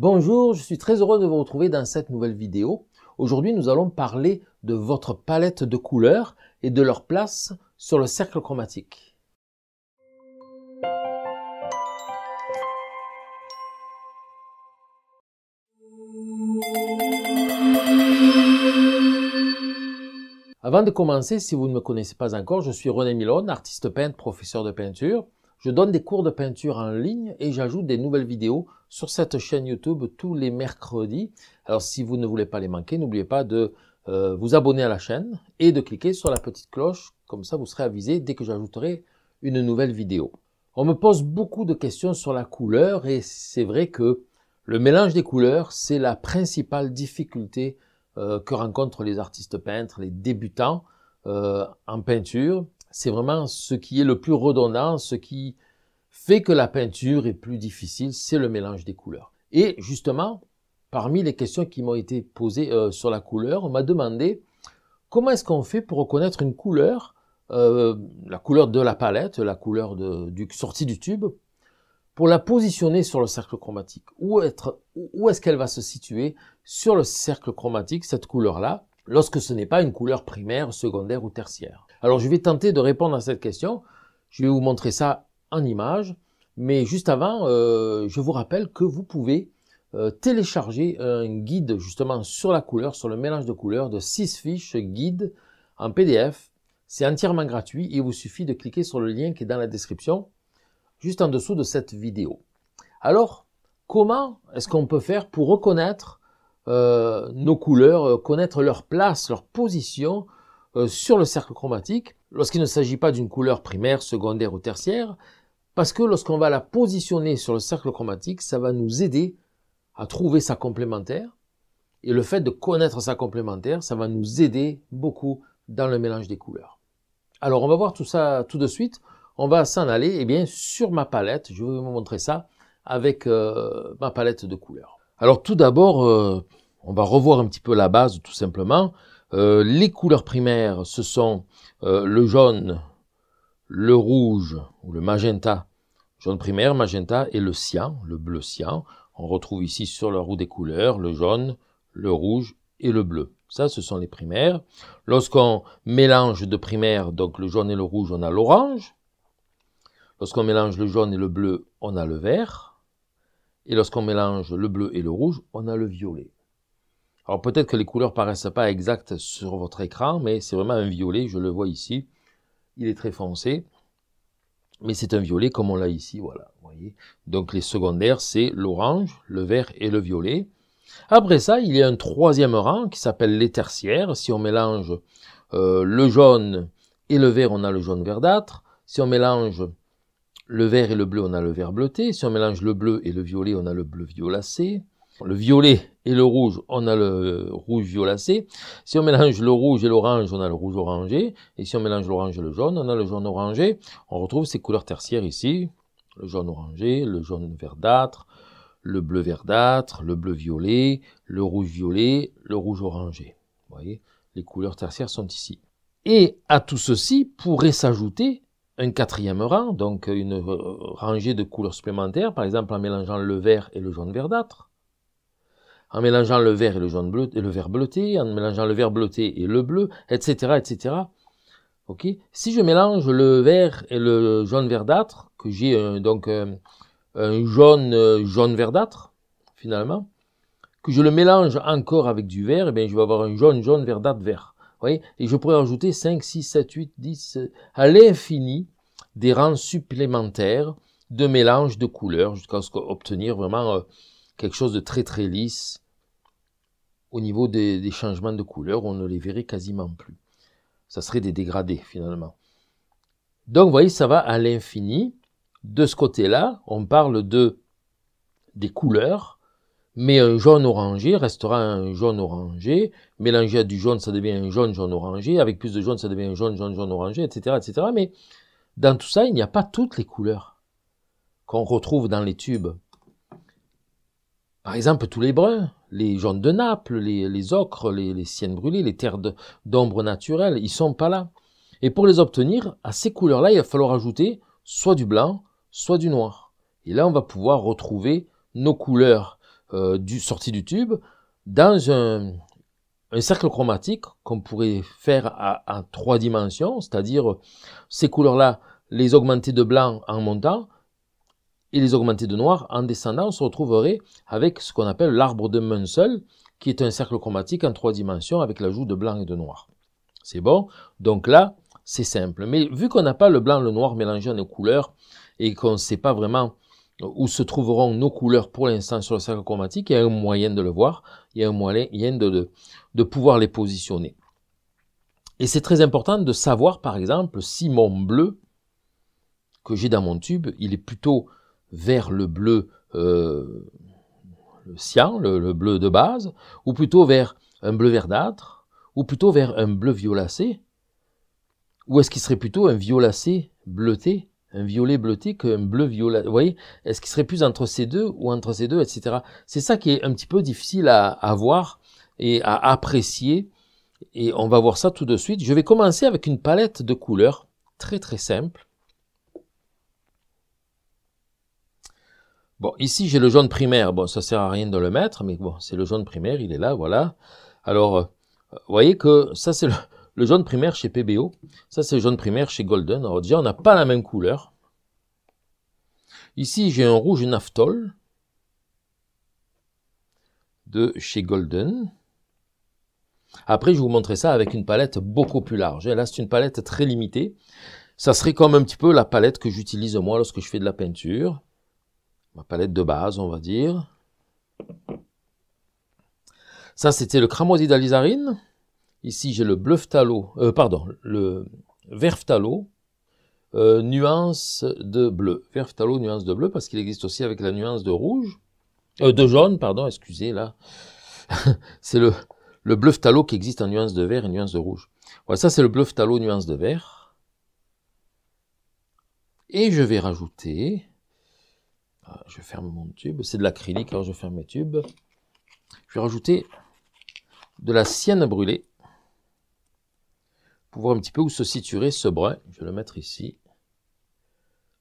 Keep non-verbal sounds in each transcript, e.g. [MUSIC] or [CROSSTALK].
Bonjour, je suis très heureux de vous retrouver dans cette nouvelle vidéo. Aujourd'hui, nous allons parler de votre palette de couleurs et de leur place sur le cercle chromatique. Avant de commencer, si vous ne me connaissez pas encore, je suis René Milone, artiste peintre, professeur de peinture. Je donne des cours de peinture en ligne et j'ajoute des nouvelles vidéos sur cette chaîne YouTube tous les mercredis. Alors si vous ne voulez pas les manquer, n'oubliez pas de euh, vous abonner à la chaîne et de cliquer sur la petite cloche, comme ça vous serez avisé dès que j'ajouterai une nouvelle vidéo. On me pose beaucoup de questions sur la couleur et c'est vrai que le mélange des couleurs, c'est la principale difficulté euh, que rencontrent les artistes peintres, les débutants euh, en peinture c'est vraiment ce qui est le plus redondant, ce qui fait que la peinture est plus difficile, c'est le mélange des couleurs. Et justement, parmi les questions qui m'ont été posées euh, sur la couleur, on m'a demandé comment est-ce qu'on fait pour reconnaître une couleur, euh, la couleur de la palette, la couleur du, sortie du tube, pour la positionner sur le cercle chromatique. où est-ce qu'elle va se situer sur le cercle chromatique, cette couleur-là, lorsque ce n'est pas une couleur primaire, secondaire ou tertiaire alors je vais tenter de répondre à cette question. Je vais vous montrer ça en image. Mais juste avant, euh, je vous rappelle que vous pouvez euh, télécharger un guide justement sur la couleur, sur le mélange de couleurs de 6 fiches guide en PDF. C'est entièrement gratuit il vous suffit de cliquer sur le lien qui est dans la description, juste en dessous de cette vidéo. Alors, comment est-ce qu'on peut faire pour reconnaître euh, nos couleurs, connaître leur place, leur position euh, sur le cercle chromatique lorsqu'il ne s'agit pas d'une couleur primaire, secondaire ou tertiaire, parce que lorsqu'on va la positionner sur le cercle chromatique, ça va nous aider à trouver sa complémentaire. Et le fait de connaître sa complémentaire, ça va nous aider beaucoup dans le mélange des couleurs. Alors on va voir tout ça tout de suite. On va s'en aller eh bien, sur ma palette. Je vais vous montrer ça avec euh, ma palette de couleurs. Alors tout d'abord, euh, on va revoir un petit peu la base tout simplement. Euh, les couleurs primaires, ce sont euh, le jaune, le rouge ou le magenta, jaune primaire, magenta et le cyan, le bleu cyan. On retrouve ici sur la roue des couleurs le jaune, le rouge et le bleu. Ça, ce sont les primaires. Lorsqu'on mélange de primaires, donc le jaune et le rouge, on a l'orange. Lorsqu'on mélange le jaune et le bleu, on a le vert. Et lorsqu'on mélange le bleu et le rouge, on a le violet. Alors peut-être que les couleurs paraissent pas exactes sur votre écran, mais c'est vraiment un violet, je le vois ici. Il est très foncé, mais c'est un violet comme on l'a ici, voilà. Voyez Donc les secondaires, c'est l'orange, le vert et le violet. Après ça, il y a un troisième rang qui s'appelle les tertiaires. Si on mélange euh, le jaune et le vert, on a le jaune verdâtre. Si on mélange le vert et le bleu, on a le vert bleuté. Si on mélange le bleu et le violet, on a le bleu violacé le violet et le rouge, on a le rouge violacé. Si on mélange le rouge et l'orange, on a le rouge orangé. Et si on mélange l'orange et le jaune, on a le jaune orangé. On retrouve ces couleurs tertiaires ici. Le jaune orangé, le jaune verdâtre, le bleu verdâtre, le bleu violet, le rouge violet, le rouge orangé. Vous voyez, les couleurs tertiaires sont ici. Et à tout ceci pourrait s'ajouter un quatrième rang, donc une rangée de couleurs supplémentaires, par exemple en mélangeant le vert et le jaune verdâtre en mélangeant le vert et le jaune bleu, et le vert bleuté, en mélangeant le vert bleuté et le bleu, etc., etc. Ok. Si je mélange le vert et le jaune verdâtre, que j'ai euh, donc euh, un jaune euh, jaune verdâtre finalement, que je le mélange encore avec du vert, eh bien je vais avoir un jaune jaune verdâtre vert. et je pourrais ajouter 5, 6, 7, 8, 10, à l'infini des rangs supplémentaires de mélange de couleurs jusqu'à ce qu'obtenir vraiment quelque chose de très très lisse. Au niveau des, changements de couleur, on ne les verrait quasiment plus. Ça serait des dégradés finalement. Donc vous voyez, ça va à l'infini. De ce côté-là, on parle de des couleurs, mais un jaune orangé restera un jaune orangé. Mélangé à du jaune, ça devient un jaune jaune orangé. Avec plus de jaune, ça devient un jaune jaune jaune orangé, etc., etc. Mais dans tout ça, il n'y a pas toutes les couleurs qu'on retrouve dans les tubes. Par exemple, tous les bruns, les jaunes de Naples, les, ocres, les, siennes brûlées, les terres d'ombre naturelle, ils sont pas là. Et pour les obtenir, à ces couleurs-là, il va falloir ajouter soit du blanc, soit du noir. Et là, on va pouvoir retrouver nos couleurs euh, du, sorties du tube dans un, cercle chromatique qu'on pourrait faire en trois dimensions, c'est-à-dire euh, ces couleurs-là, les augmenter de blanc en montant, et les augmenter de noir, en descendant, on se retrouverait avec ce qu'on appelle l'arbre de Munsell, qui est un cercle chromatique en trois dimensions avec l'ajout de blanc et de noir. C'est bon Donc là, c'est simple. Mais vu qu'on n'a pas le blanc et le noir mélangés en nos couleurs et qu'on ne sait pas vraiment où se trouveront nos couleurs pour l'instant sur le cercle chromatique, il y a un moyen de le voir, il y a un moyen de pouvoir les positionner. Et c'est très important de savoir, par exemple, si mon bleu que j'ai dans mon tube, il est plutôt vers le bleu euh, le cyan, le, bleu de base, ou plutôt vers un bleu verdâtre, ou plutôt vers un bleu violacé, ou est-ce qu'il serait plutôt un violacé bleuté, un violet bleuté qu'un bleu violet. Vous voyez, est-ce qu'il serait plus entre ces deux ou entre ces deux, etc. C'est ça qui est un petit peu difficile à, à, voir et à apprécier. Et on va voir ça tout de suite. Je vais commencer avec une palette de couleurs très très simple. Bon, ici j'ai le jaune primaire. Bon, ça sert à rien de le mettre, mais bon, c'est le jaune primaire, il est là, voilà. Alors, euh, vous voyez que ça c'est le, jaune primaire chez PBO, ça c'est le jaune primaire chez Golden. Alors déjà, on n'a pas la même couleur. Ici, j'ai un rouge naftol de chez Golden. Après, je vais vous montrer ça avec une palette beaucoup plus large. là, c'est une palette très limitée. Ça serait comme un petit peu la palette que j'utilise moi lorsque je fais de la peinture ma palette de base, on va dire. Ça, c'était le cramoisi d'alizarine. Ici, j'ai le bleu phtalo, euh, pardon, le vert phtalo, euh, nuance de bleu. Vert phtalo, nuance de bleu, parce qu'il existe aussi avec la nuance de rouge, euh, de jaune, pardon, excusez, là. [LAUGHS] c'est le, le bleu phtalo qui existe en nuance de vert et nuance de rouge. Voilà, ça c'est le bleu phtalo nuance de vert. Et je vais rajouter je ferme mon tube, c'est de l'acrylique, alors je ferme mes tubes. Je vais rajouter de la sienne brûlée pour voir un petit peu où se situerait ce brun. Je vais le mettre ici,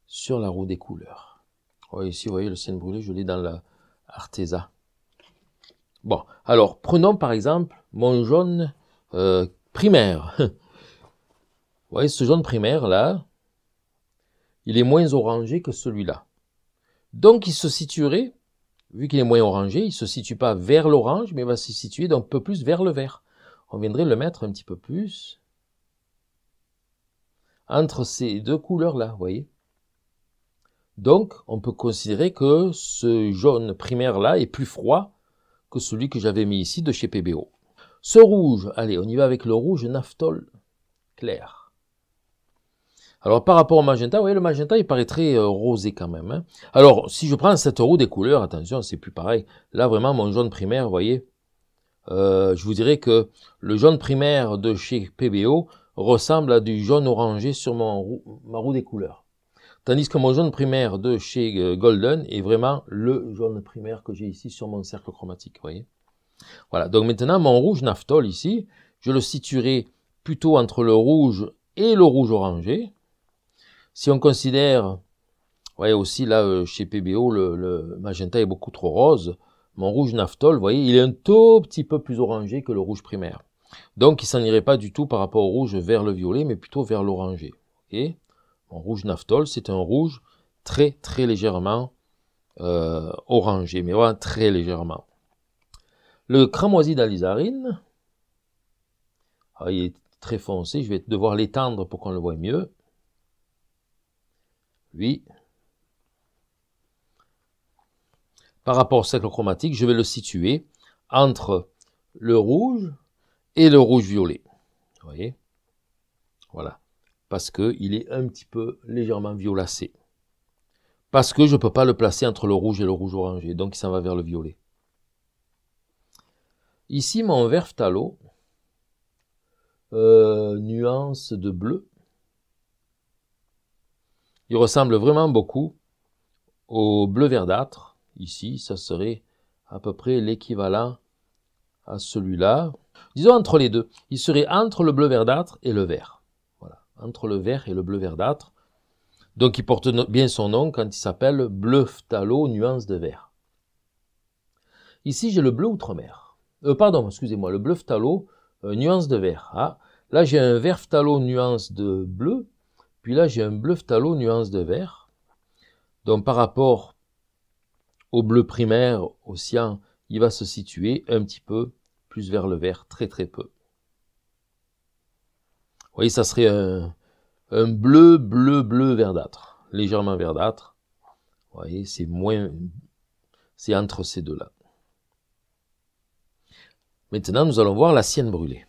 sur la roue des couleurs. ici, vous voyez, le sienne brûlée, je l'ai dans la Bon, alors, prenons par exemple mon jaune euh, primaire. [LAUGHS] vous voyez, ce jaune primaire, là, il est moins orangé que celui-là. Donc il se situerait, vu qu'il est moyen orangé, il se situe pas vers l'orange, mais il va se situer un peu plus vers le vert. On viendrait le mettre un petit peu plus entre ces deux couleurs-là, vous voyez Donc, on peut considérer que ce jaune primaire-là est plus froid que celui que j'avais mis ici de chez PBO. Ce rouge, allez, on y va avec le rouge naftol clair. Alors par rapport au magenta, vous le magenta, il paraît très euh, rosé quand même. Hein. Alors si je prends cette roue des couleurs, attention, c'est plus pareil. Là vraiment, mon jaune primaire, vous voyez, euh, je vous dirais que le jaune primaire de chez PBO ressemble à du jaune orangé sur mon roue, ma roue des couleurs. Tandis que mon jaune primaire de chez euh, Golden est vraiment le jaune primaire que j'ai ici sur mon cercle chromatique, voyez. Voilà, donc maintenant mon rouge naphtol ici, je le situerai plutôt entre le rouge et le rouge orangé. Si on considère, voyez aussi là euh, chez PBO, le, magenta est beaucoup trop rose. Mon rouge naftol, vous voyez, il est un tout petit peu plus orangé que le rouge primaire. Donc il s'en irait pas du tout par rapport au rouge vers le violet, mais plutôt vers l'orangé. mon rouge naftol, c'est un rouge très très légèrement euh, orangé, mais voilà très légèrement. Le cramoisi d'Alizarine, ah, il est très foncé, je vais devoir l'étendre pour qu'on le voie mieux par rapport au cercle chromatique, je vais le situer entre le rouge et le rouge violet. Vous voyez Voilà. Parce qu'il est un petit peu légèrement violacé. Parce que je ne peux pas le placer entre le rouge et le rouge orangé, donc il s'en va vers le violet. Ici, mon vert phtalo euh, nuance de bleu, il ressemble vraiment beaucoup au bleu verdâtre. Ici, ça serait à peu près l'équivalent à celui-là. Disons entre les deux. Il serait entre le bleu verdâtre et le vert. Voilà, entre le vert et le bleu verdâtre. Donc il porte bien son nom quand il s'appelle bleu phtalo nuance de vert. Ici, j'ai le bleu outre-mer. Euh, pardon, excusez-moi, le bleu phtalo euh, nuance de vert. Ah, là, j'ai un vert phtalo nuance de bleu puis là, j'ai un bleu phtalo nuance de vert. Donc par rapport au bleu primaire, au cyan, il va se situer un petit peu plus vers le vert, très très peu. Vous voyez, ça serait un, un bleu, bleu, bleu verdâtre, légèrement verdâtre. Vous voyez, c'est moins, c'est entre ces deux-là. Maintenant, nous allons voir la sienne brûlée.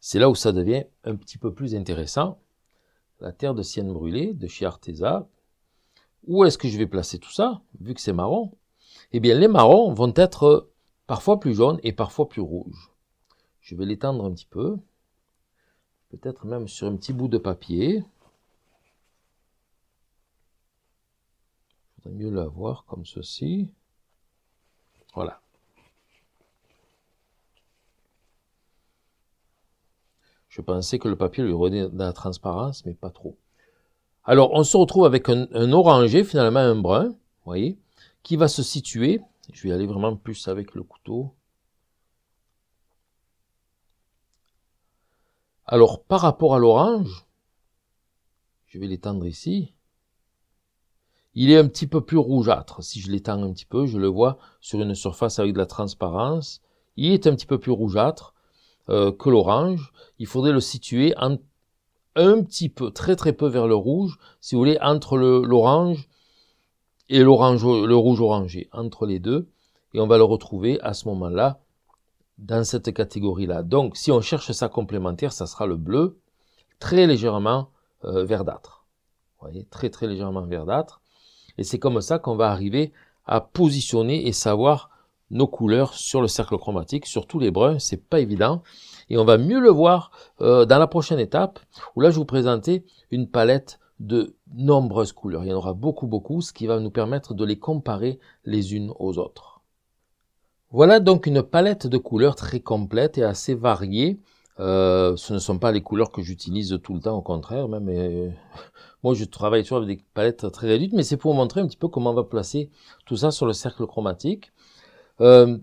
C'est là où ça devient un petit peu plus intéressant la terre de Sienne brûlée, de chez Arteza. Où est-ce que je vais placer tout ça, vu que c'est marron Eh bien, les marrons vont être parfois plus jaunes et parfois plus rouges. Je vais l'étendre un petit peu, peut-être même sur un petit bout de papier. Il faudrait mieux l'avoir comme ceci. Voilà. Je pensais que le papier lui redonnait de la transparence, mais pas trop. Alors, on se retrouve avec un, un orangé, finalement un brun, vous voyez, qui va se situer. Je vais aller vraiment plus avec le couteau. Alors, par rapport à l'orange, je vais l'étendre ici. Il est un petit peu plus rougeâtre. Si je l'étends un petit peu, je le vois sur une surface avec de la transparence. Il est un petit peu plus rougeâtre. Euh, que l'orange. Il faudrait le situer en, un petit peu, très très peu vers le rouge, si vous voulez, entre l'orange et l'orange, le rouge orangé, entre les deux. Et on va le retrouver à ce moment-là dans cette catégorie-là. Donc, si on cherche ça complémentaire, ça sera le bleu, très légèrement euh, verdâtre. Vous voyez, très très légèrement verdâtre. Et c'est comme ça qu'on va arriver à positionner et savoir nos couleurs sur le cercle chromatique, sur tous les bruns, c'est pas évident. Et on va mieux le voir euh, dans la prochaine étape, où là je vais vous présenter une palette de nombreuses couleurs. Il y en aura beaucoup, beaucoup, ce qui va nous permettre de les comparer les unes aux autres. Voilà donc une palette de couleurs très complète et assez variée. Euh, ce ne sont pas les couleurs que j'utilise tout le temps, au contraire, même euh, [LAUGHS] moi je travaille toujours avec des palettes très réduites, mais c'est pour vous montrer un petit peu comment on va placer tout ça sur le cercle chromatique. Euh,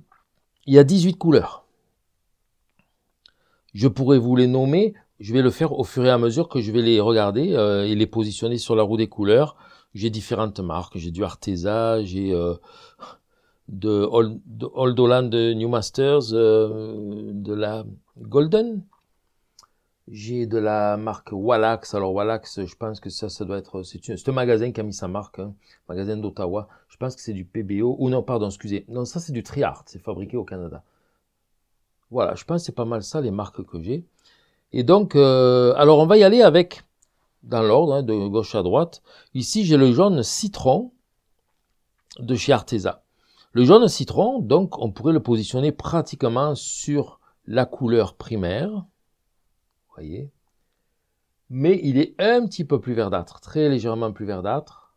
il y a 18 couleurs. Je pourrais vous les nommer. Je vais le faire au fur et à mesure que je vais les regarder euh, et les positionner sur la roue des couleurs. J'ai différentes marques. J'ai du Arteza, j'ai euh, de Old, Holland de New Masters, de la Golden, j'ai de la marque Wallax. Alors Wallax, je pense que ça, ça doit être... C'est un magasin qui a mis sa marque, hein. magasin d'Ottawa. Je pense que c'est du PBO. Ou non, pardon, excusez. Non, ça c'est du Triart, c'est fabriqué au Canada. Voilà, je pense que c'est pas mal ça les marques que j'ai. Et donc, euh, alors on va y aller avec, dans l'ordre, hein, de gauche à droite. Ici, j'ai le jaune citron de chez Arteza. Le jaune citron, donc, on pourrait le positionner pratiquement sur la couleur primaire. Mais il est un petit peu plus verdâtre, très légèrement plus verdâtre.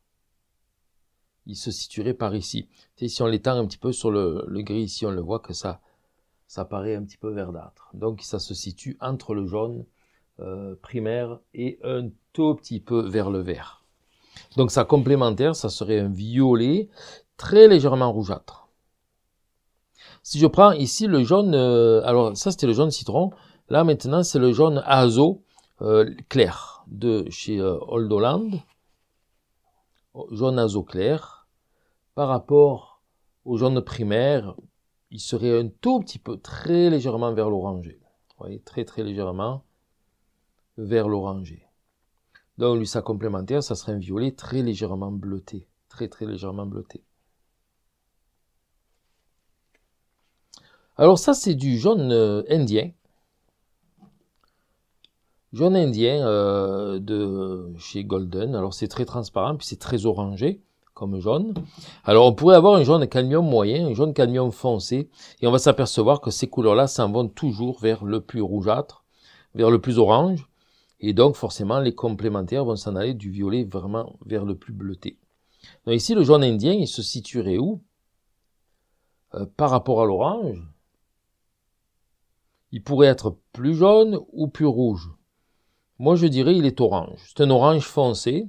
Il se situerait par ici. si on l'étend un petit peu sur le, gris ici, on le voit que ça, ça paraît un petit peu verdâtre. Donc ça se situe entre le jaune euh, primaire et un tout petit peu vers le vert. Donc ça, complémentaire, ça serait un violet très légèrement rougeâtre. Si je prends ici le jaune, euh, alors ça c'était le jaune citron, Là maintenant, c'est le jaune azo euh, clair de chez Old euh, Holland. Oh, jaune azo clair. Par rapport au jaune primaire, il serait un tout petit peu, très légèrement vers l'oranger. Vous voyez, très très légèrement vers l'oranger. Donc lui, sa complémentaire, ça serait un violet très légèrement bleuté. Très très légèrement bleuté. Alors ça, c'est du jaune euh, indien jaune indien euh, de chez Golden. Alors c'est très transparent, puis c'est très orangé comme jaune. Alors on pourrait avoir un jaune cadmium moyen, un jaune cadmium foncé, et on va s'apercevoir que ces couleurs-là s'en vont toujours vers le plus rougeâtre, vers le plus orange, et donc forcément les complémentaires vont s'en aller du violet vraiment vers le plus bleuté. Donc ici le jaune indien, il se situerait où euh, Par rapport à l'orange, il pourrait être plus jaune ou plus rouge. Moi, je dirais il est orange. C'est un orange foncé.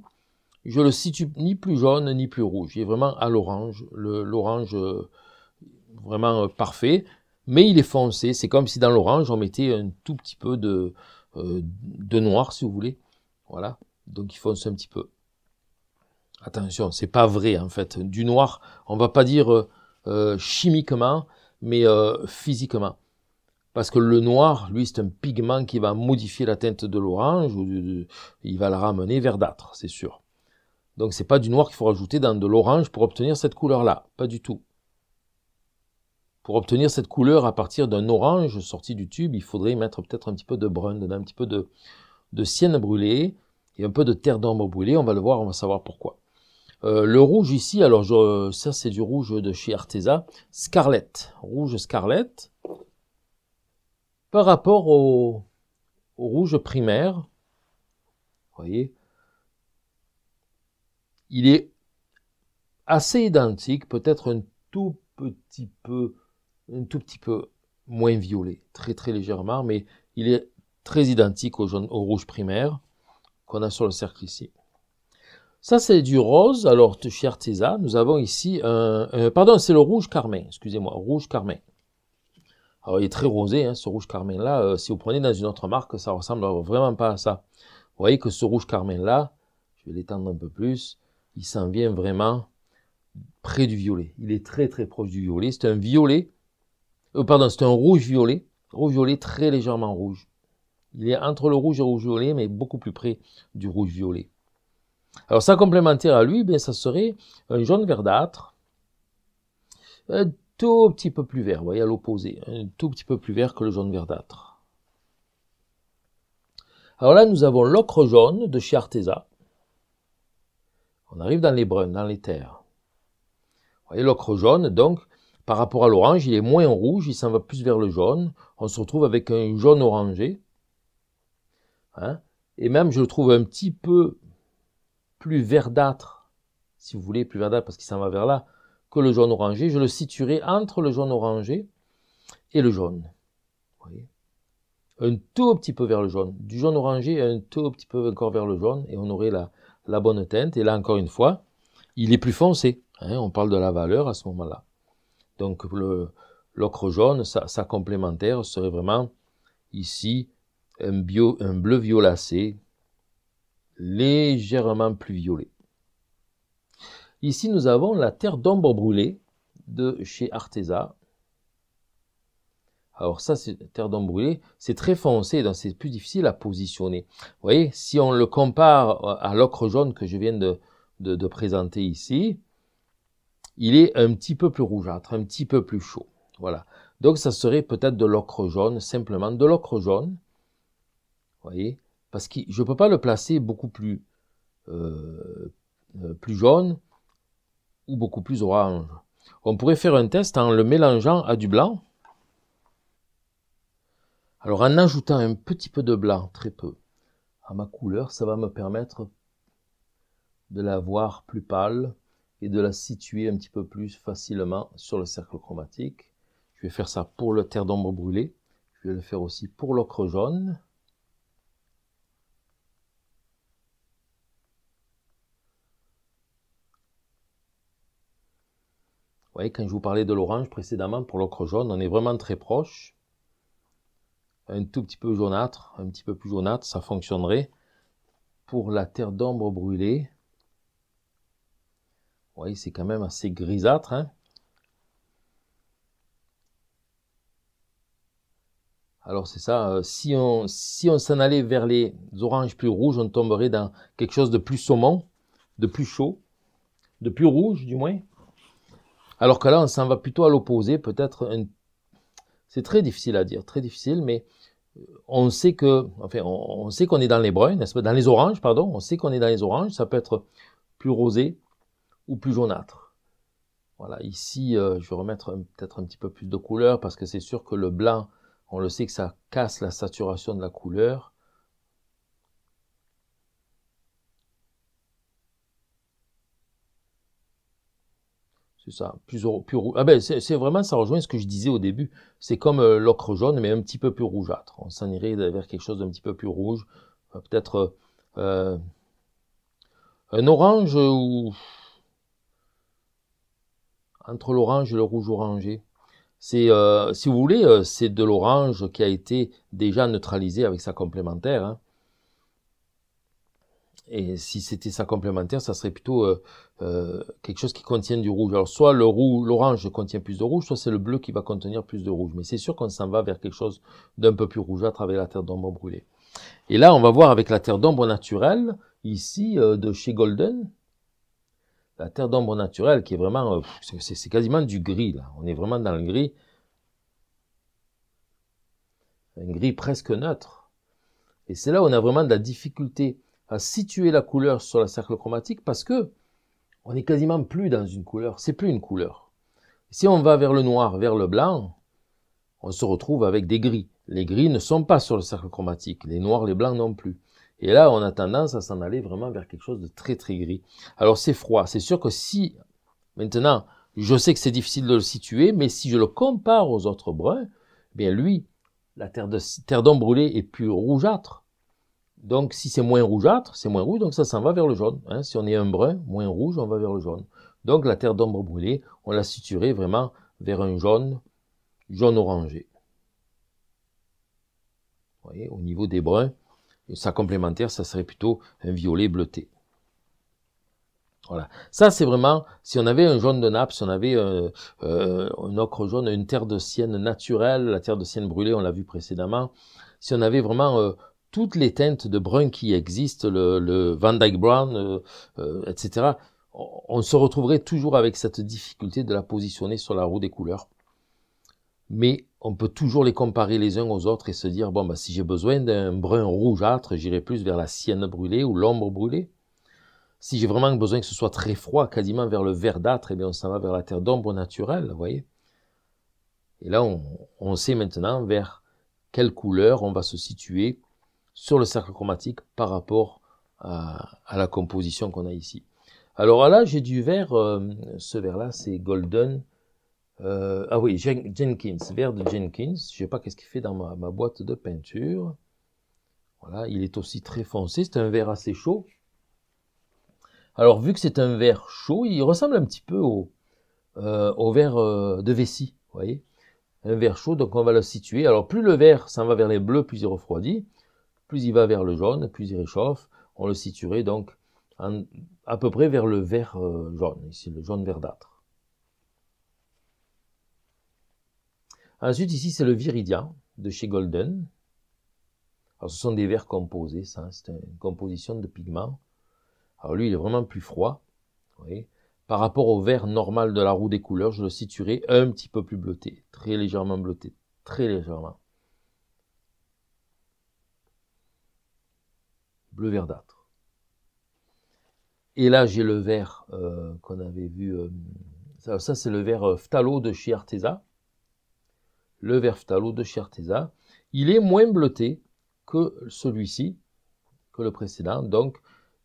Je le situe ni plus jaune ni plus rouge. Il est vraiment à l'orange, l'orange euh, vraiment euh, parfait. Mais il est foncé. C'est comme si dans l'orange on mettait un tout petit peu de, euh, de noir, si vous voulez. Voilà. Donc il fonce un petit peu. Attention, c'est pas vrai en fait. Du noir, on va pas dire chimiquement, mais physiquement parce que le noir, lui, c'est un pigment qui va modifier la teinte de l'orange, il va la ramener verdâtre, c'est sûr. Donc c'est pas du noir qu'il faut rajouter dans de l'orange pour obtenir cette couleur-là, pas du tout. Pour obtenir cette couleur à partir d'un orange sorti du tube, il faudrait mettre peut-être un petit peu de brun un petit peu de, de sienne brûlée et un peu de terre d'ombre brûlée. On va le voir, on va savoir pourquoi. Euh, le rouge ici, alors ça c'est du rouge de chez Arteza, Scarlet, rouge scarlet. Par rapport au, rouge primaire, vous voyez, il est assez identique, peut-être un tout petit peu, moins violet, très très légèrement, mais il est très identique au, rouge primaire qu'on a sur le cercle ici. Ça, c'est du rose. Alors, cher Arteza, nous avons ici un... pardon, c'est le rouge carmin, excusez-moi, rouge carmin. Alors, il est très rosé, hein, ce rouge carmin là. Euh, si vous prenez dans une autre marque, ça ressemble vraiment pas à ça. Vous voyez que ce rouge carmin là, je vais l'étendre un peu plus, il s'en vient vraiment près du violet. Il est très très proche du violet. C'est un violet, euh, pardon, c'est un rouge violet, rouge violet très légèrement rouge. Il est entre le rouge et le rouge violet, mais beaucoup plus près du rouge violet. Alors, ça complémentaire à lui, eh ça serait un jaune verdâtre, euh, tout petit peu plus vert, vous voyez à l'opposé, hein, un tout petit peu plus vert que le jaune verdâtre. Alors là, nous avons l'ocre jaune de chez Arteza. On arrive dans les bruns, dans les terres. Vous voyez l'ocre jaune, donc, par rapport à l'orange, il est moins rouge, il s'en va plus vers le jaune. On se retrouve avec un jaune orangé. Hein. Et même, je le trouve un petit peu plus verdâtre, si vous voulez, plus verdâtre parce qu'il s'en va vers là que le jaune orangé. Je le situerai entre le jaune orangé et le jaune. voyez un tout petit peu vers le jaune. Du jaune orangé un tout petit peu encore vers le jaune. Et on aurait la, la bonne teinte. Et là, encore une fois, il est plus foncé. Hein. on parle de la valeur à ce moment-là. Donc l'ocre jaune, sa, complémentaire serait vraiment ici un, un bleu violacé, légèrement plus violet. Ici, nous avons la terre d'ombre brûlée de chez Arteza. Alors ça, c'est la terre d'ombre brûlée, c'est très foncé, donc c'est plus difficile à positionner. Vous voyez, si on le compare à l'ocre jaune que je viens de, présenter ici, il est un petit peu plus rougeâtre, un petit peu plus chaud. Voilà. Donc ça serait peut-être de l'ocre jaune, simplement de l'ocre jaune. Vous voyez Parce que je ne peux pas le placer beaucoup plus, euh, euh, plus jaune beaucoup plus orange. On pourrait faire un test en le mélangeant à du blanc. Alors en ajoutant un petit peu de blanc, très peu, à ma couleur, ça va me permettre de la voir plus pâle et de la situer un petit peu plus facilement sur le cercle chromatique. Je vais faire ça pour le terre d'ombre brûlée. Je vais le faire aussi pour l'ocre jaune. Vous voyez, quand je vous parlais de l'orange précédemment pour l'ocre jaune, on est vraiment très proche. Un tout petit peu jaunâtre, un petit peu plus jaunâtre, ça fonctionnerait. Pour la terre d'ombre brûlée, vous voyez, c'est quand même assez grisâtre. Hein. Alors c'est ça, euh, si on si on s'en allait vers les oranges plus rouges, on tomberait dans quelque chose de plus saumon, de plus chaud, de plus rouge du moins. Alors que là, on s'en va plutôt à l'opposé, peut-être. C'est très difficile à dire, très difficile, mais euh, on sait que, on, sait qu'on est dans les brunes, n'est-ce pas Dans les oranges, pardon. On sait qu'on est dans les oranges. Ça peut être plus rosé ou plus jaunâtre. Voilà. Ici, euh, je vais remettre peut-être un petit peu plus de couleur parce que c'est sûr que le blanc, on le sait que ça casse la saturation de la couleur. ça, plus, rouge. Ah ben, c'est vraiment, ça rejoint ce que je disais au début. C'est comme euh, l'ocre jaune, mais un petit peu plus rougeâtre. On s'en irait vers quelque chose d'un petit peu plus rouge. Euh, peut-être euh, un orange ou entre l'orange et le rouge orangé. C'est, si vous voulez, c'est de l'orange qui a été déjà neutralisé avec sa complémentaire. Hein. Et si c'était sa complémentaire, ça serait plutôt euh, quelque chose qui contient du rouge. Alors soit le rouge, l'orange contient plus de rouge, soit c'est le bleu qui va contenir plus de rouge. Mais c'est sûr qu'on s'en va vers quelque chose d'un peu plus rouge, à travers la terre d'ombre brûlée. Et là, on va voir avec la terre d'ombre naturelle, ici, euh, de chez Golden, la terre d'ombre naturelle qui est vraiment, euh, c'est quasiment du gris, là. On est vraiment dans le gris. Un gris presque neutre. Et c'est là où on a vraiment de la difficulté à situer la couleur sur la cercle chromatique parce que on n'est quasiment plus dans une couleur, c'est plus une couleur. Si on va vers le noir, vers le blanc, on se retrouve avec des gris. Les gris ne sont pas sur le cercle chromatique, les noirs, les blancs non plus. Et là, on a tendance à s'en aller vraiment vers quelque chose de très très gris. Alors c'est froid, c'est sûr que si, maintenant, je sais que c'est difficile de le situer, mais si je le compare aux autres bruns, eh bien lui, la terre de terre brûlée est plus rougeâtre. Donc si c'est moins rougeâtre, c'est moins rouge, donc ça s'en va vers le jaune. Hein. Si on est un brun, moins rouge, on va vers le jaune. Donc la terre d'ombre brûlée, on la situerait vraiment vers un jaune, jaune orangé. Vous voyez, au niveau des bruns, sa complémentaire, ça serait plutôt un violet bleuté. Voilà. Ça, c'est vraiment, si on avait un jaune de nappe, si on avait euh, euh, un ocre jaune, une terre de sienne naturelle, la terre de sienne brûlée, on l'a vu précédemment, si on avait vraiment euh, toutes les teintes de brun qui existent, le, Van Dyke Brown, euh, euh, etc., on se retrouverait toujours avec cette difficulté de la positionner sur la roue des couleurs. Mais on peut toujours les comparer les uns aux autres et se dire, bon, bah, si j'ai besoin d'un brun rougeâtre, j'irai plus vers la sienne brûlée ou l'ombre brûlée. Si j'ai vraiment besoin que ce soit très froid, quasiment vers le verdâtre, eh bien, on s'en va vers la terre d'ombre naturelle, voyez. Et là, on, on sait maintenant vers quelle couleur on va se situer sur le cercle chromatique par rapport à, la composition qu'on a ici. Alors là, j'ai du vert, euh, ce vert-là, c'est Golden. Euh, ah oui, Jenkins, vert de Jenkins. Je sais pas qu'est-ce qu'il fait dans ma, boîte de peinture. Voilà, il est aussi très foncé. C'est un vert assez chaud. Alors, vu que c'est un vert chaud, il ressemble un petit peu au, euh, au vert de vessie, vous voyez un vert chaud, donc on va le situer. Alors plus le vert s'en va vers les bleus, plus il refroidit plus il va vers le jaune, plus il réchauffe. On le situerait donc à peu près vers le vert euh, jaune, ici le jaune verdâtre. Ensuite, ici, c'est le viridian de chez Golden. Alors, ce sont des verts composés, ça, hein. c'est une composition de pigments. Alors, lui, il est vraiment plus froid. Par rapport au vert normal de la roue des couleurs, je le situerai un petit peu plus bleuté, très légèrement bleuté, très légèrement. bleu verdâtre. Et là, j'ai le vert euh, qu'on avait vu. Euh, ça, c'est le vert phtalo euh, de chez Arteza. Le vert phtalo de chez Arteza. Il est moins bleuté que celui-ci, que le précédent. Donc,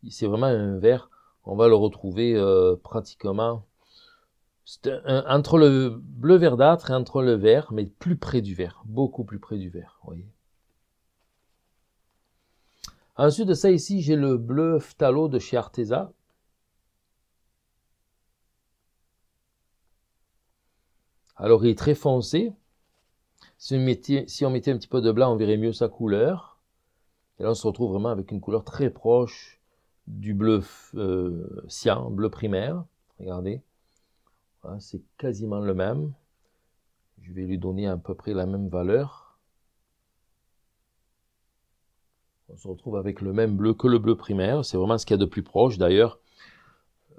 c'est vraiment un vert. On va le retrouver pratiquement entre le bleu verdâtre et entre le vert, mais plus près du vert, beaucoup plus près du vert. Voyez. Ensuite de ça, ici, j'ai le bleu phtalo de chez Arteza. Alors, il est très foncé. Si on, mettait, un petit peu de blanc, on verrait mieux sa couleur. Et là, on se retrouve vraiment avec une couleur très proche du bleu cyan, bleu primaire. Regardez, c'est quasiment le même. Je vais lui donner à peu près la même valeur. on se retrouve avec le même bleu que le bleu primaire. C'est vraiment ce qu'il y a de plus proche. D'ailleurs,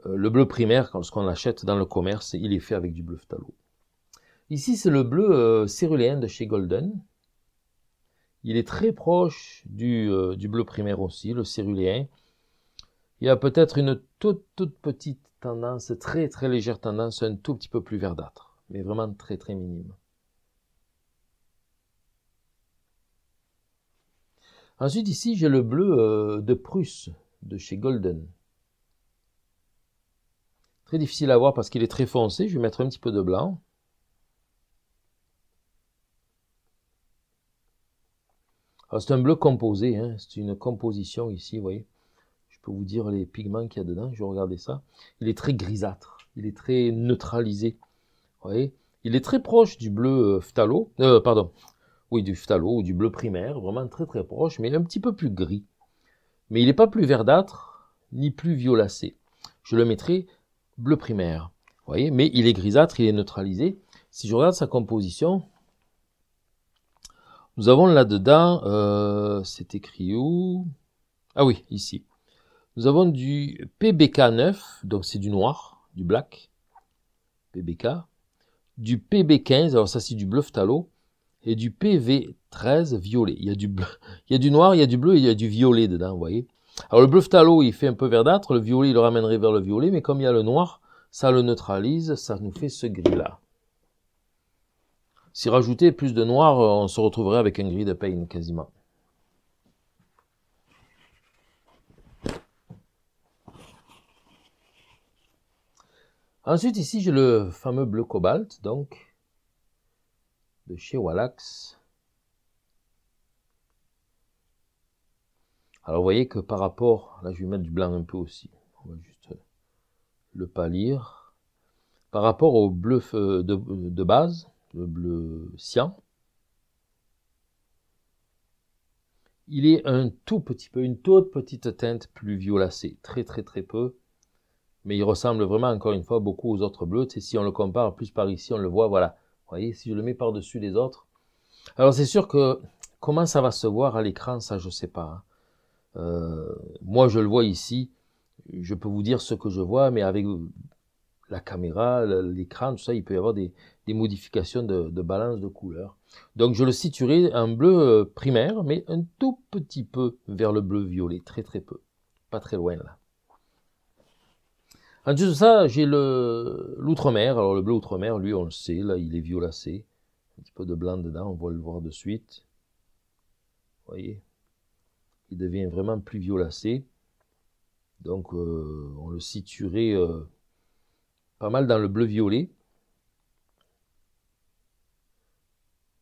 euh, le bleu primaire, lorsqu'on l'achète dans le commerce, il est fait avec du bleu phtalo. Ici, c'est le bleu euh, céruléen de chez Golden. Il est très proche euh, du, bleu primaire aussi, le céruléen. Il y a peut-être une toute, toute petite tendance, très très légère tendance, un tout petit peu plus verdâtre, mais vraiment très très minime. Ensuite, ici, j'ai le bleu euh, de Prusse, de chez Golden. Très difficile à voir parce qu'il est très foncé. Je vais mettre un petit peu de blanc. Ah, c'est un bleu composé, hein. c'est une composition ici, vous voyez. Je peux vous dire les pigments qu'il y a dedans, je vais regarder ça. Il est très grisâtre, il est très neutralisé, vous voyez. Il est très proche du bleu euh, phtalo, euh, pardon, oui, du phtalo ou du bleu primaire, vraiment très très proche, mais un petit peu plus gris. Mais il n'est pas plus verdâtre ni plus violacé. Je le mettrai bleu primaire. Vous voyez, mais il est grisâtre, il est neutralisé. Si je regarde sa composition, nous avons là-dedans, euh, c'est écrit où Ah oui, ici. Nous avons du PBK9, donc c'est du noir, du black, PBK. Du PB15, alors ça c'est du bleu phtalo et du PV13 violet. Il y, a du bleu, il y a du noir, il y a du bleu, il y a du violet dedans, vous voyez. Alors le bleu phtalo, il fait un peu verdâtre, le violet, il le ramènerait vers le violet, mais comme il y a le noir, ça le neutralise, ça nous fait ce gris-là. Si rajoutait plus de noir, euh, on se retrouverait avec un gris de pain quasiment. Ensuite, ici, j'ai le fameux bleu cobalt, donc, de chez Wallax. Alors vous voyez que par rapport, là je vais mettre du blanc un peu aussi, on va juste le pâlir. Par rapport au bleu de, base, le bleu cyan, il est un tout petit peu, une toute petite teinte plus violacée, très très très peu, mais il ressemble vraiment encore une fois beaucoup aux autres bleus. Et si on le compare plus par ici, on le voit, voilà, vous voyez, si je le mets par-dessus les autres. Alors c'est sûr que comment ça va se voir à l'écran, ça je sais pas. Hein. Euh, moi je le vois ici, je peux vous dire ce que je vois, mais avec la caméra, l'écran, tout ça, il peut y avoir des, modifications de, de, balance de couleur. Donc je le situerai en bleu euh, primaire, mais un tout petit peu vers le bleu violet, très très peu, pas très loin là. En dessous de ça, j'ai l'outre-mer. Alors, le bleu outre-mer, lui, on le sait, là, il est violacé. Un petit peu de blanc dedans, on va le voir de suite. Vous voyez Il devient vraiment plus violacé. Donc, euh, on le situerait euh, pas mal dans le bleu-violet.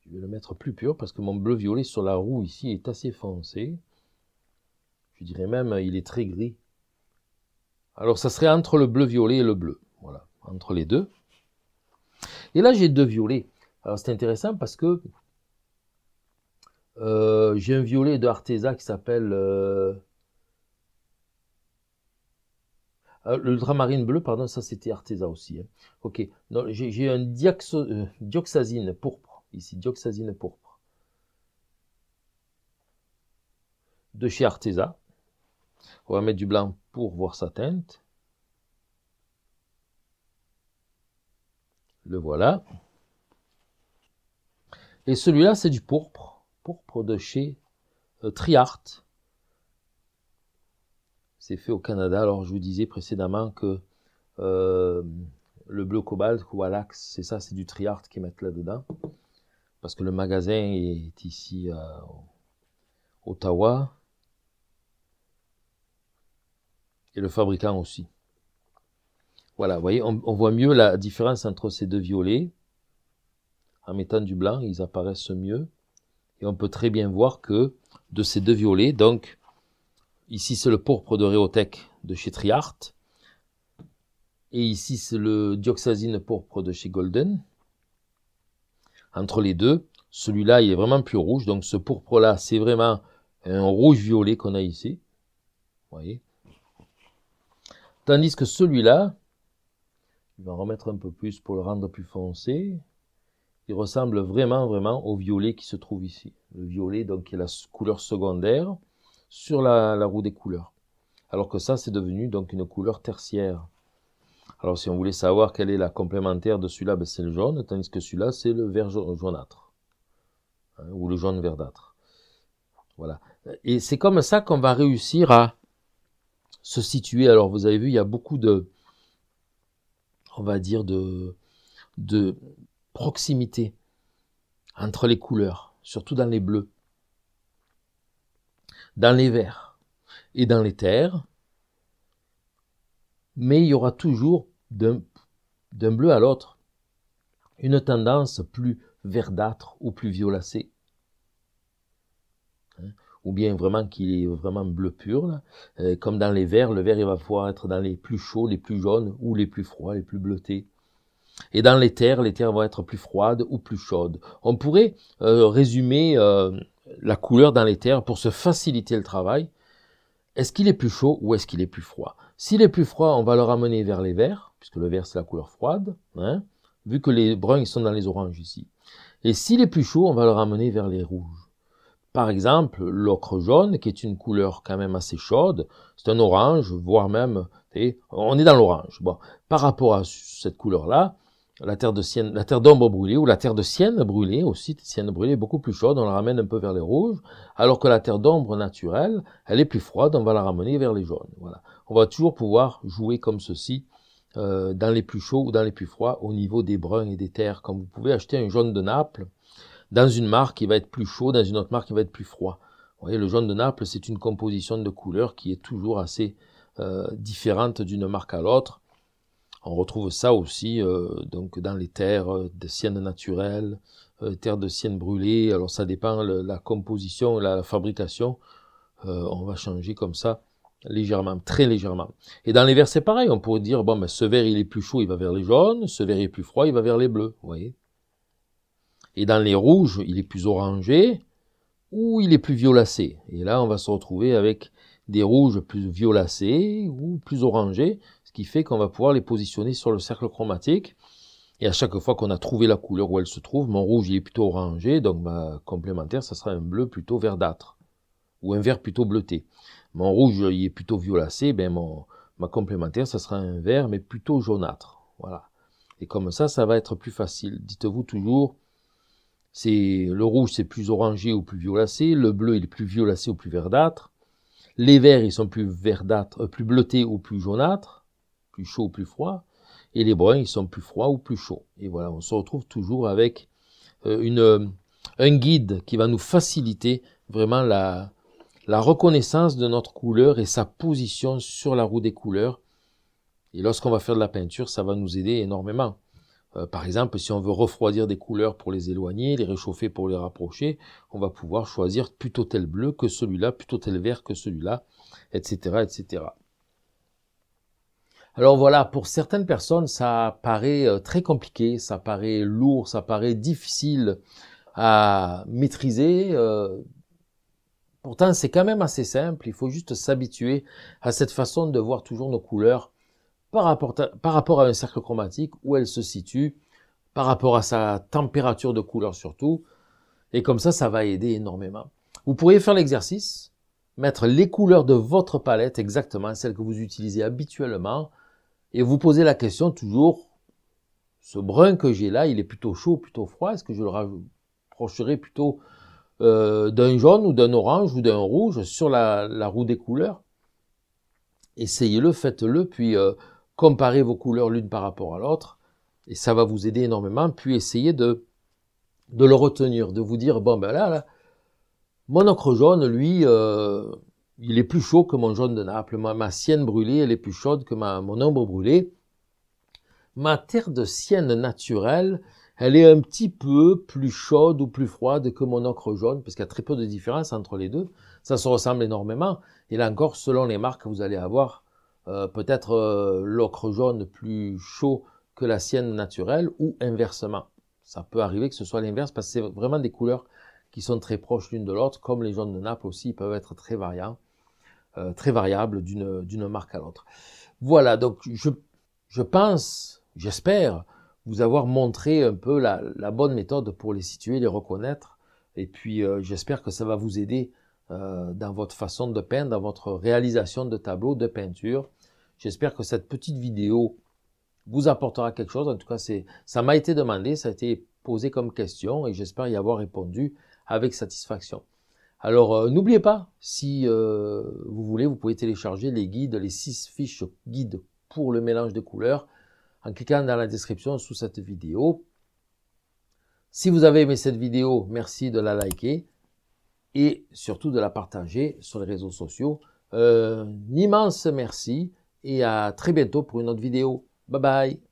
Je vais le mettre plus pur parce que mon bleu-violet sur la roue ici est assez foncé. Je dirais même, il est très gris. Alors ça serait entre le bleu-violet et le bleu. Voilà, entre les deux. Et là, j'ai deux violets. Alors c'est intéressant parce que euh, j'ai un violet de Arteza qui s'appelle le euh, dramarine euh, l'ultramarine bleu, pardon, ça c'était Arteza aussi. Hein. Ok, j'ai un dioxazine pourpre, ici, dioxazine pourpre, de chez Arteza. On va mettre du blanc pour voir sa teinte. Le voilà. Et celui-là, c'est du pourpre, pourpre de chez euh, Triart. C'est fait au Canada. Alors, je vous disais précédemment que euh, le bleu cobalt ou Alax, c'est ça, c'est du Triart qu'ils mettent là-dedans. Parce que le magasin est ici à euh, Ottawa. et le fabricant aussi. Voilà, vous voyez, on, voit mieux la différence entre ces deux violets. En mettant du blanc, ils apparaissent mieux. Et on peut très bien voir que de ces deux violets, donc, ici c'est le pourpre de Réotech de chez Triart. Et ici c'est le dioxazine pourpre de chez Golden. Entre les deux, celui-là il est vraiment plus rouge. Donc ce pourpre-là, c'est vraiment un rouge violet qu'on a ici. Vous voyez Tandis que celui-là, je vais en remettre un peu plus pour le rendre plus foncé. Il ressemble vraiment, vraiment au violet qui se trouve ici. Le violet, donc, qui est la couleur secondaire sur la, roue des couleurs. Alors que ça, c'est devenu donc une couleur tertiaire. Alors, si on voulait savoir quelle est la complémentaire de celui-là, ben, c'est le jaune, tandis que celui-là, c'est le vert jaunâtre. Hein, ou le jaune verdâtre. Voilà. Et c'est comme ça qu'on va réussir à se situer. Alors vous avez vu, il y a beaucoup de, on va dire, de, de proximité entre les couleurs, surtout dans les bleus, dans les verts et dans les terres. Mais il y aura toujours d'un bleu à l'autre une tendance plus verdâtre ou plus violacée ou bien vraiment qu'il est vraiment bleu pur. Là. Euh, comme dans les verts, le vert il va pouvoir être dans les plus chauds, les plus jaunes ou les plus froids, les plus bleutés. Et dans les terres, les terres vont être plus froides ou plus chaudes. On pourrait euh, résumer euh, la couleur dans les terres pour se faciliter le travail. Est-ce qu'il est plus chaud ou est-ce qu'il est plus froid S'il est plus froid, on va le ramener vers les verts, puisque le vert c'est la couleur froide, hein, vu que les bruns sont dans les oranges ici. Et s'il est plus chaud, on va le ramener vers les rouges. Par exemple, l'ocre jaune, qui est une couleur quand même assez chaude, c'est un orange, voire même, on est dans l'orange. par rapport à cette couleur-là, la terre de sienne, la terre d'ombre brûlée ou la terre de sienne brûlée aussi, sienne brûlée est beaucoup plus chaude, on la ramène un peu vers les rouges, alors que la terre d'ombre naturelle, elle est plus froide, on va la ramener vers les jaunes. Voilà. On va toujours pouvoir jouer comme ceci euh, dans les plus chauds ou dans les plus froids au niveau des bruns et des terres. Comme vous pouvez acheter un jaune de Naples, dans une marque, il va être plus chaud, dans une autre marque, il va être plus froid. Vous voyez, le jaune de Naples, c'est une composition de couleurs qui est toujours assez euh, différente d'une marque à l'autre. On retrouve ça aussi euh, donc dans les terres euh, de sienne naturelles, terres de sienne brûlées. Alors ça dépend de la composition, la fabrication. on va changer comme ça légèrement, très légèrement. Et dans les verts, c'est pareil. On pourrait dire bon, ben, ce verre il est plus chaud, il va vers les jaunes. Ce verre est plus froid, il va vers les bleus. Vous voyez. Et dans les rouges, il est plus orangé ou il est plus violacé. Et là, on va se retrouver avec des rouges plus violacés ou plus orangés, ce qui fait qu'on va pouvoir les positionner sur le cercle chromatique. Et à chaque fois qu'on a trouvé la couleur où elle se trouve, mon rouge il est plutôt orangé, donc ma bah, complémentaire, ça sera un bleu plutôt verdâtre, ou un vert plutôt bleuté. Mon rouge il est plutôt violacé, ben ma complémentaire, ça sera un vert, mais plutôt jaunâtre. Voilà. Et comme ça, ça va être plus facile. Dites-vous toujours, le rouge, c'est plus orangé ou plus violacé. Le bleu, il est plus violacé ou plus verdâtre. Les verts, ils sont plus verdâtres, euh, plus bleutés ou plus jaunâtres, plus chaud ou plus froid. Et les bruns, ils sont plus froids ou plus chauds. Et voilà, on se retrouve toujours avec euh, une, euh, un guide qui va nous faciliter vraiment la reconnaissance de notre couleur et sa position sur la roue des couleurs. Et lorsqu'on va faire de la peinture, ça va nous aider énormément. Euh, par exemple, si on veut refroidir des couleurs pour les éloigner, les réchauffer pour les rapprocher, on va pouvoir choisir plutôt tel bleu que celui-là, plutôt tel vert que celui-là, etc., etc. Alors voilà, pour certaines personnes, ça paraît euh, très compliqué, ça paraît lourd, ça paraît difficile à maîtriser. Euh, pourtant, c'est quand même assez simple, il faut juste s'habituer à cette façon de voir toujours nos couleurs par rapport, à, par rapport à un cercle chromatique, où elle se situe, par rapport à sa température de couleur surtout. Et comme ça, ça va aider énormément. Vous pourriez faire l'exercice, mettre les couleurs de votre palette exactement, celles que vous utilisez habituellement, et vous poser la question toujours, ce brun que j'ai là, il est plutôt chaud, plutôt froid, est-ce que je le rapprocherai plutôt euh, d'un jaune ou d'un orange ou d'un rouge sur la, roue des couleurs Essayez-le, faites-le, puis euh, comparez vos couleurs l'une par rapport à l'autre, et ça va vous aider énormément, puis essayez de, de le retenir, de vous dire, bon ben là, mon ocre jaune, lui, euh, il est plus chaud que mon jaune de Naples, ma, sienne brûlée, elle est plus chaude que ma, mon ombre brûlée. Ma terre de sienne naturelle, elle est un petit peu plus chaude ou plus froide que mon ocre jaune, parce qu'il y a très peu de différence entre les deux. Ça se ressemble énormément. Et là encore, selon les marques, que vous allez avoir euh, peut-être euh, l'ocre jaune plus chaud que la sienne naturelle ou inversement. Ça peut arriver que ce soit l'inverse parce que c'est vraiment des couleurs qui sont très proches l'une de l'autre, comme les jaunes de Naples aussi, peuvent être très euh, très variables d'une marque à l'autre. Voilà, donc je, pense, j'espère, vous avoir montré un peu la, bonne méthode pour les situer, les reconnaître, et puis j'espère que ça va vous aider dans votre façon de peindre, dans votre réalisation de tableaux, de peinture. J'espère que cette petite vidéo vous apportera quelque chose. En tout cas, ça m'a été demandé, ça a été posé comme question et j'espère y avoir répondu avec satisfaction. Alors euh, n'oubliez pas, si euh, vous voulez, vous pouvez télécharger les guides, les six fiches guides pour le mélange de couleurs en cliquant dans la description sous cette vidéo. Si vous avez aimé cette vidéo, merci de la liker et surtout de la partager sur les réseaux sociaux. Euh, un immense merci et à très bientôt pour une autre vidéo. Bye bye